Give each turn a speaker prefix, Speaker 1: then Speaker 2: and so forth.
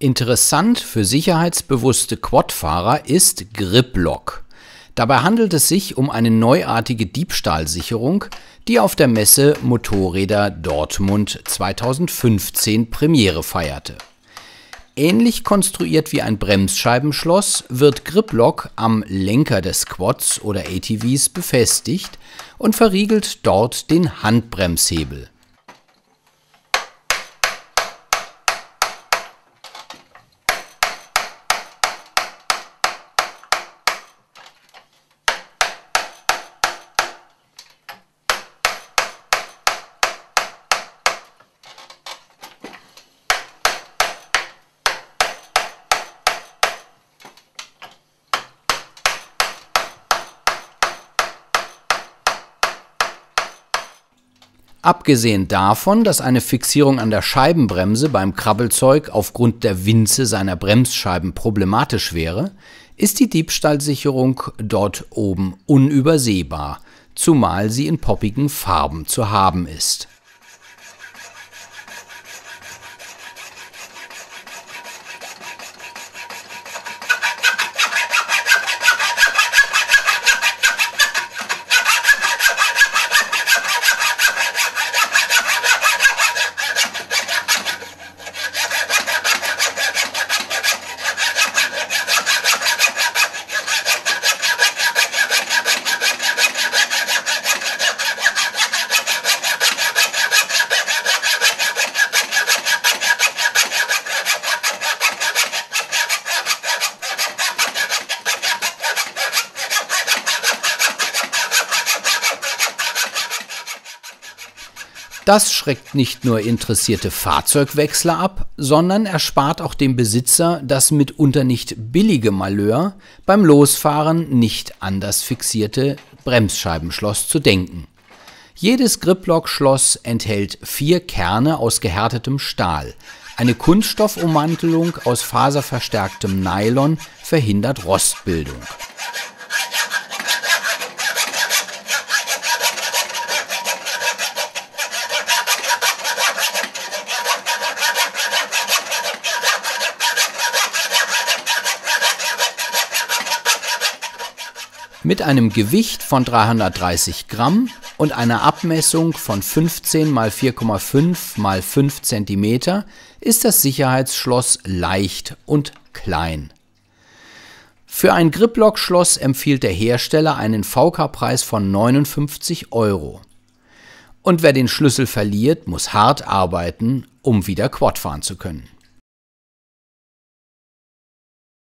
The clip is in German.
Speaker 1: Interessant für sicherheitsbewusste Quadfahrer ist Griplock. Dabei handelt es sich um eine neuartige Diebstahlsicherung, die auf der Messe Motorräder Dortmund 2015 Premiere feierte. Ähnlich konstruiert wie ein Bremsscheibenschloss wird Griplock am Lenker des Quads oder ATVs befestigt und verriegelt dort den Handbremshebel. Abgesehen davon, dass eine Fixierung an der Scheibenbremse beim Krabbelzeug aufgrund der Winze seiner Bremsscheiben problematisch wäre, ist die Diebstahlsicherung dort oben unübersehbar, zumal sie in poppigen Farben zu haben ist. Das schreckt nicht nur interessierte Fahrzeugwechsler ab, sondern erspart auch dem Besitzer das mitunter nicht billige Malheur, beim Losfahren nicht an das fixierte Bremsscheibenschloss zu denken. Jedes Griplock-Schloss enthält vier Kerne aus gehärtetem Stahl. Eine Kunststoffummantelung aus faserverstärktem Nylon verhindert Rostbildung. mit einem Gewicht von 330 Gramm und einer Abmessung von 15 x 4,5 x 5 cm ist das Sicherheitsschloss leicht und klein. Für ein Griplock-Schloss empfiehlt der Hersteller einen VK-Preis von 59 Euro.
Speaker 2: Und wer den Schlüssel verliert, muss hart arbeiten, um wieder Quad fahren zu können.